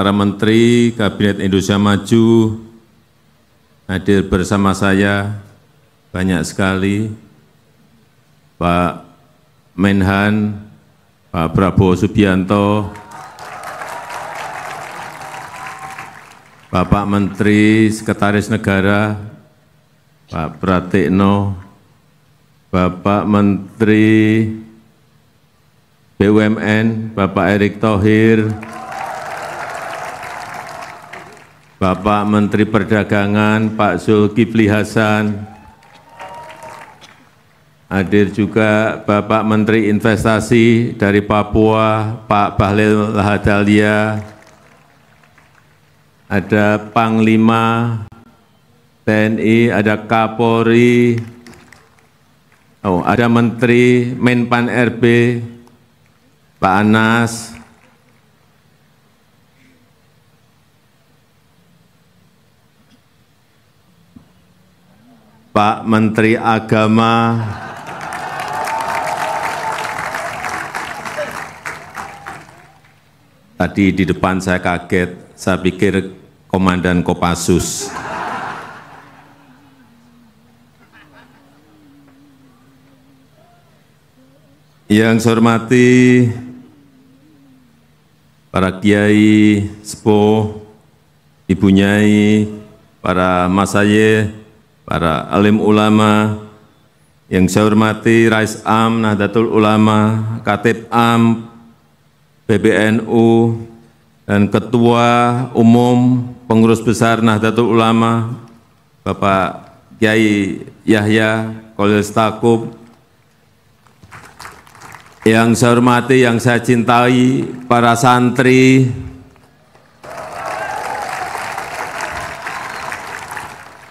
para menteri Kabinet Indonesia Maju hadir bersama saya banyak sekali Pak Menhan, Pak Prabowo Subianto, Bapak Menteri Sekretaris Negara, Pak Pratikno, Bapak Menteri BUMN, Bapak Erick Thohir, Bapak Menteri Perdagangan Pak Zulkifli Hasan, hadir juga Bapak Menteri Investasi dari Papua Pak Bahlil Lahadalia, ada Panglima TNI, ada Kapolri, oh, ada Menteri Menpan RB, Pak Anas, Pak Menteri Agama, tadi di depan saya kaget, saya pikir Komandan Kopassus. Yang saya hormati para kiai, sepuh, ibu nyai, para masaye, para alim ulama yang saya hormati Rais Am, Nahdlatul Ulama, Katib Am, PBNU, dan Ketua Umum Pengurus Besar Nahdlatul Ulama, Bapak Kiai Yahya Kolil Stakub, yang saya hormati, yang saya cintai, para santri,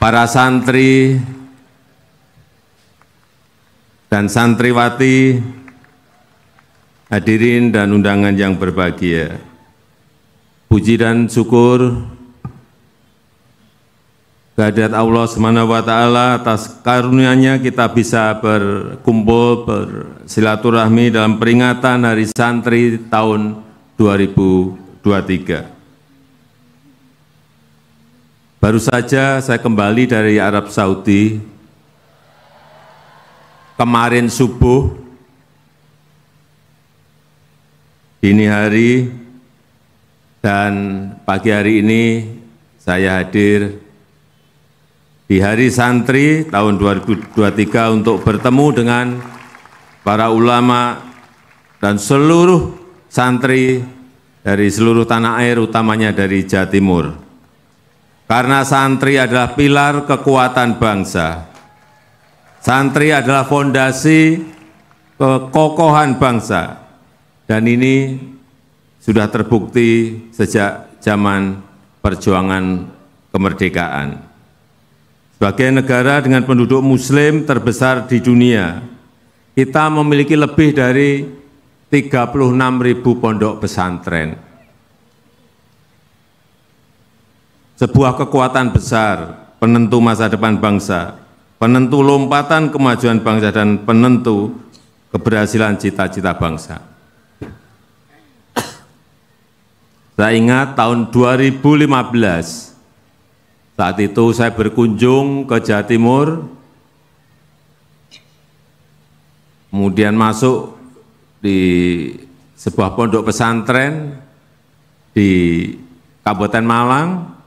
para santri dan santriwati, hadirin dan undangan yang berbahagia. Puji dan syukur kehadirat Allah Subhanahu atas karunia-Nya kita bisa berkumpul bersilaturahmi dalam peringatan Hari Santri tahun 2023. Baru saja saya kembali dari Arab Saudi. Kemarin subuh, dini hari, dan pagi hari ini saya hadir di Hari Santri tahun 2023 untuk bertemu dengan para ulama dan seluruh santri dari seluruh tanah air, utamanya dari Jawa Timur karena santri adalah pilar kekuatan bangsa. Santri adalah fondasi kekokohan bangsa dan ini sudah terbukti sejak zaman perjuangan kemerdekaan. Sebagai negara dengan penduduk muslim terbesar di dunia, kita memiliki lebih dari 36.000 pondok pesantren sebuah kekuatan besar, penentu masa depan bangsa, penentu lompatan kemajuan bangsa dan penentu keberhasilan cita-cita bangsa. Saya ingat tahun 2015, saat itu saya berkunjung ke Jawa Timur, kemudian masuk di sebuah pondok pesantren di Kabupaten Malang,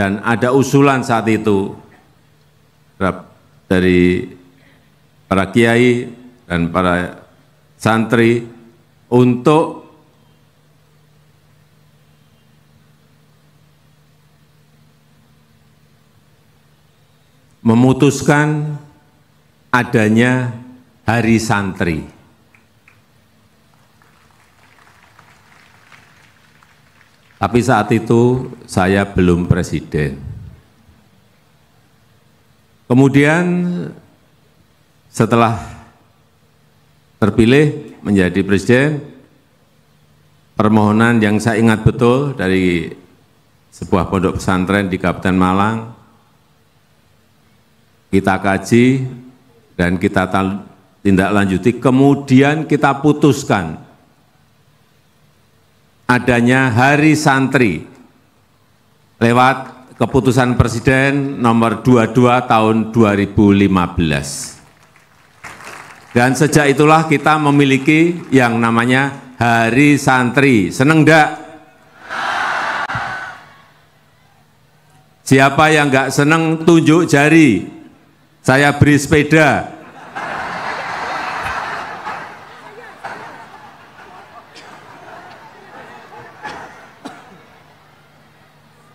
dan ada usulan saat itu dari para kiai dan para santri untuk memutuskan adanya hari santri. Tapi saat itu saya belum presiden. Kemudian setelah terpilih menjadi presiden, permohonan yang saya ingat betul dari sebuah pondok pesantren di Kabupaten Malang, kita kaji dan kita tindak lanjuti, kemudian kita putuskan adanya Hari Santri lewat keputusan Presiden nomor 22 tahun 2015. Dan sejak itulah kita memiliki yang namanya Hari Santri. Seneng enggak? Siapa yang enggak seneng tunjuk jari. Saya beri sepeda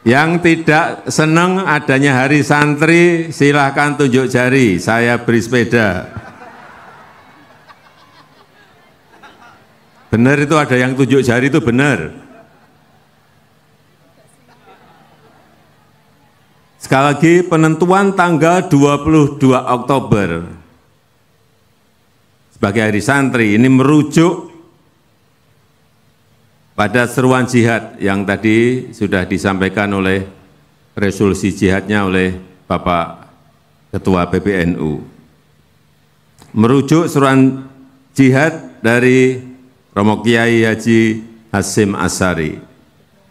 Yang tidak senang adanya hari santri, silahkan tunjuk jari, saya beri sepeda. Benar itu ada yang tunjuk jari itu benar. Sekali lagi penentuan tanggal 22 Oktober sebagai hari santri ini merujuk pada seruan jihad yang tadi sudah disampaikan oleh resolusi jihadnya oleh Bapak Ketua PBNU. Merujuk seruan jihad dari Romo Kiai Haji Hasim Asari,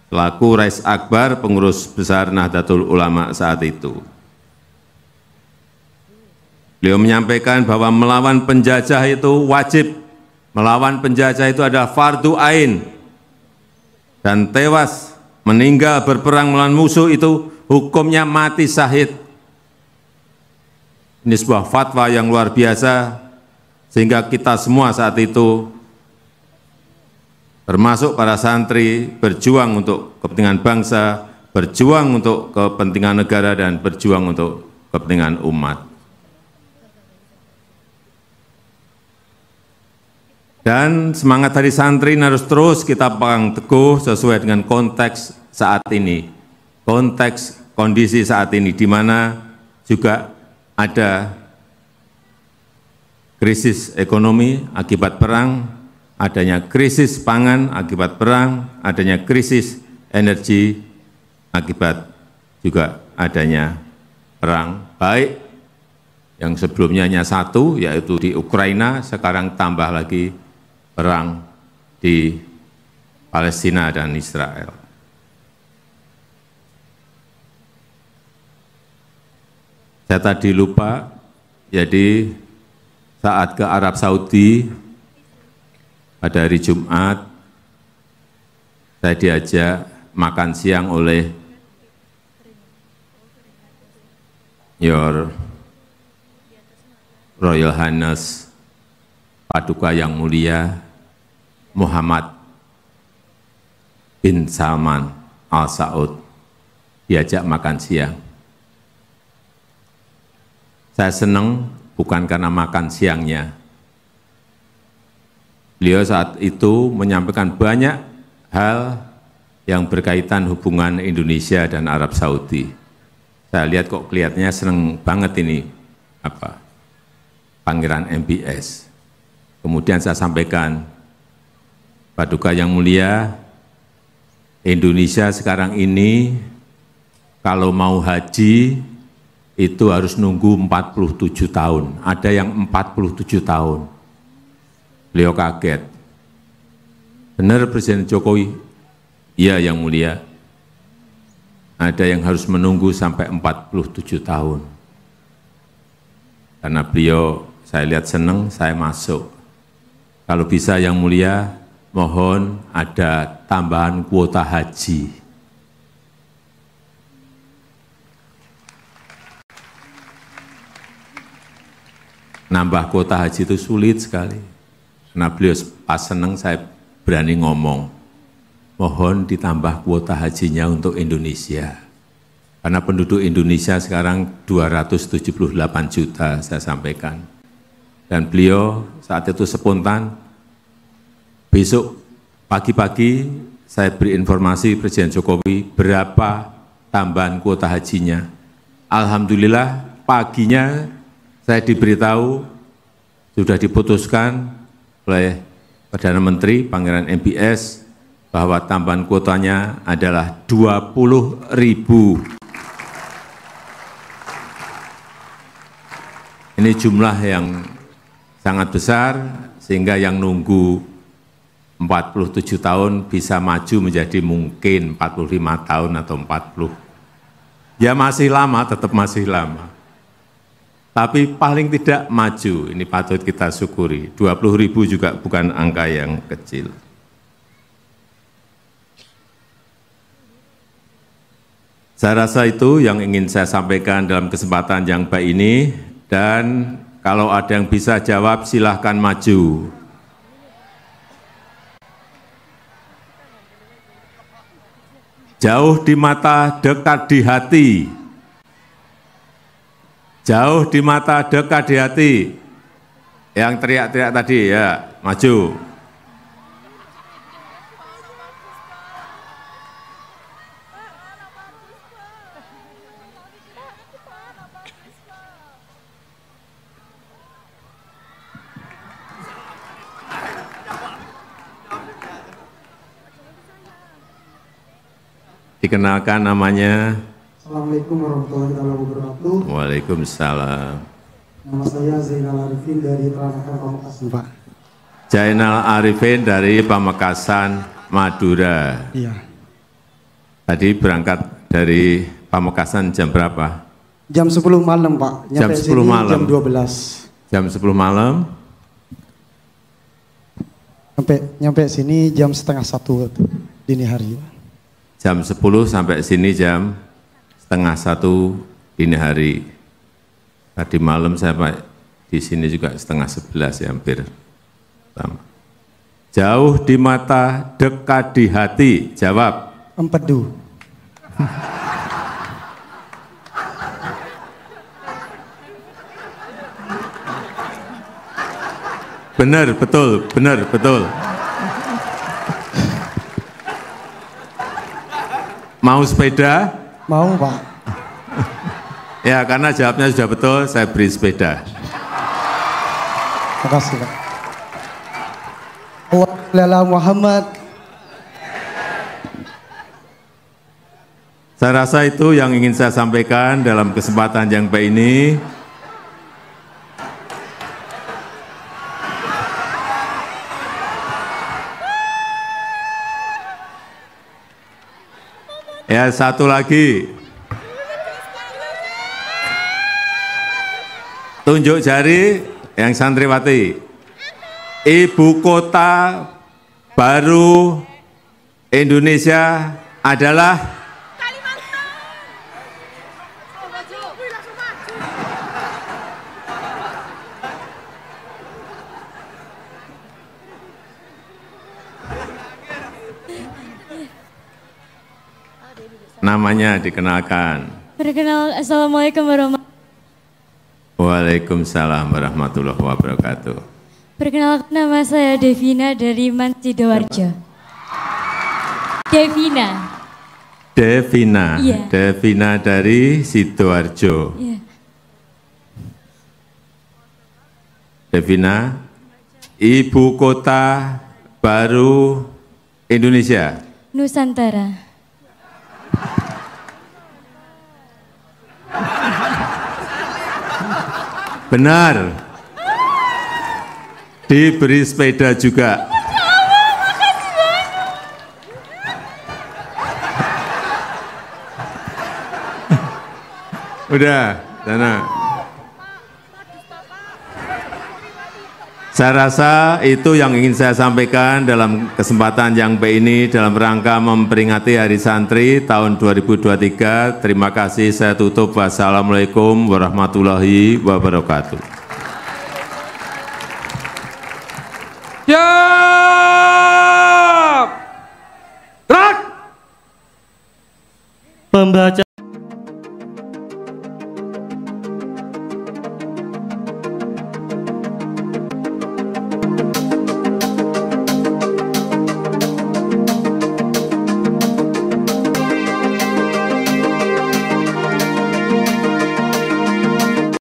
laku Rais Akbar pengurus besar Nahdlatul Ulama saat itu. Beliau menyampaikan bahwa melawan penjajah itu wajib, melawan penjajah itu adalah fardu ain, dan tewas meninggal berperang melawan musuh itu hukumnya mati syahid. Ini sebuah fatwa yang luar biasa sehingga kita semua saat itu termasuk para santri berjuang untuk kepentingan bangsa, berjuang untuk kepentingan negara dan berjuang untuk kepentingan umat. Dan semangat dari santri harus terus kita pegang teguh sesuai dengan konteks saat ini. Konteks kondisi saat ini, di mana juga ada krisis ekonomi akibat perang, adanya krisis pangan akibat perang, adanya krisis energi akibat juga adanya perang, baik yang sebelumnya hanya satu, yaitu di Ukraina, sekarang tambah lagi perang di Palestina dan Israel. Saya tadi lupa, jadi saat ke Arab Saudi pada hari Jumat, saya diajak makan siang oleh Your Royal Highness Paduka yang mulia Muhammad bin Salman Al Saud diajak makan siang. Saya senang bukan karena makan siangnya. Beliau saat itu menyampaikan banyak hal yang berkaitan hubungan Indonesia dan Arab Saudi. Saya lihat kok kelihatannya senang banget ini apa Pangeran MBS. Kemudian saya sampaikan Paduka yang mulia, Indonesia sekarang ini kalau mau haji itu harus nunggu 47 tahun, ada yang 47 tahun. Beliau kaget. Benar Presiden Jokowi? Iya yang mulia. Ada yang harus menunggu sampai 47 tahun. Karena beliau saya lihat senang, saya masuk. Kalau bisa yang mulia, mohon ada tambahan kuota haji. Nambah kuota haji itu sulit sekali. Karena beliau pas seneng saya berani ngomong, mohon ditambah kuota hajinya untuk Indonesia. Karena penduduk Indonesia sekarang 278 juta saya sampaikan. Dan beliau saat itu spontan Besok pagi-pagi saya beri informasi Presiden Jokowi berapa tambahan kuota hajinya. Alhamdulillah paginya saya diberitahu sudah diputuskan oleh Perdana Menteri Pangeran MBS bahwa tambahan kuotanya adalah 20 ribu. Ini jumlah yang sangat besar sehingga yang nunggu 47 tahun bisa maju menjadi mungkin 45 tahun atau 40. Ya masih lama, tetap masih lama. Tapi paling tidak maju, ini patut kita syukuri. 20 ribu juga bukan angka yang kecil. Saya rasa itu yang ingin saya sampaikan dalam kesempatan yang baik ini, dan kalau ada yang bisa jawab silahkan maju. Jauh di mata, dekat di hati. Jauh di mata, dekat di hati. Yang teriak-teriak tadi ya, maju. dikenalkan namanya? Assalamualaikum warahmatullahi wabarakatuh. Waalaikumsalam. Nama saya Zainal Arifin dari Pamekasan, Pamekasan, Pak. Zainal Arifin dari Pamekasan, Madura. Iya. Tadi berangkat dari Pamekasan jam berapa? Jam 10 malam, Pak. Nyampe jam 10 malam. Jam 12. Jam 10 malam. Sampai nyampe sini jam setengah satu dini hari jam 10 sampai sini jam setengah satu dini hari. Tadi malam saya Pak di sini juga setengah sebelas ya hampir Jauh di mata, dekat di hati. Jawab. Empedu. benar, betul, benar, betul. Mau sepeda? Mau Pak. ya karena jawabnya sudah betul, saya beri sepeda. Terima kasih. Pak. Allah Muhammad. Saya rasa itu yang ingin saya sampaikan dalam kesempatan yang baik ini. satu lagi. Tunjuk jari yang santriwati. Ibu kota baru Indonesia adalah namanya dikenalkan. Perkenal, Assalamualaikum warahmatullahi wabarakatuh. Waalaikumsalam warahmatullahi wabarakatuh. Perkenalkan nama saya Devina dari Man Devina. Devina. Yeah. Devina dari Sidoarjo. Yeah. Devina, ibu kota baru Indonesia. Nusantara. Benar. Diberi sepeda juga. Udah, sana. Saya rasa itu yang ingin saya sampaikan dalam kesempatan yang baik ini dalam rangka memperingati Hari Santri tahun 2023. Terima kasih, saya tutup. Wassalamualaikum warahmatullahi wabarakatuh. Siap! Ya! Pembaca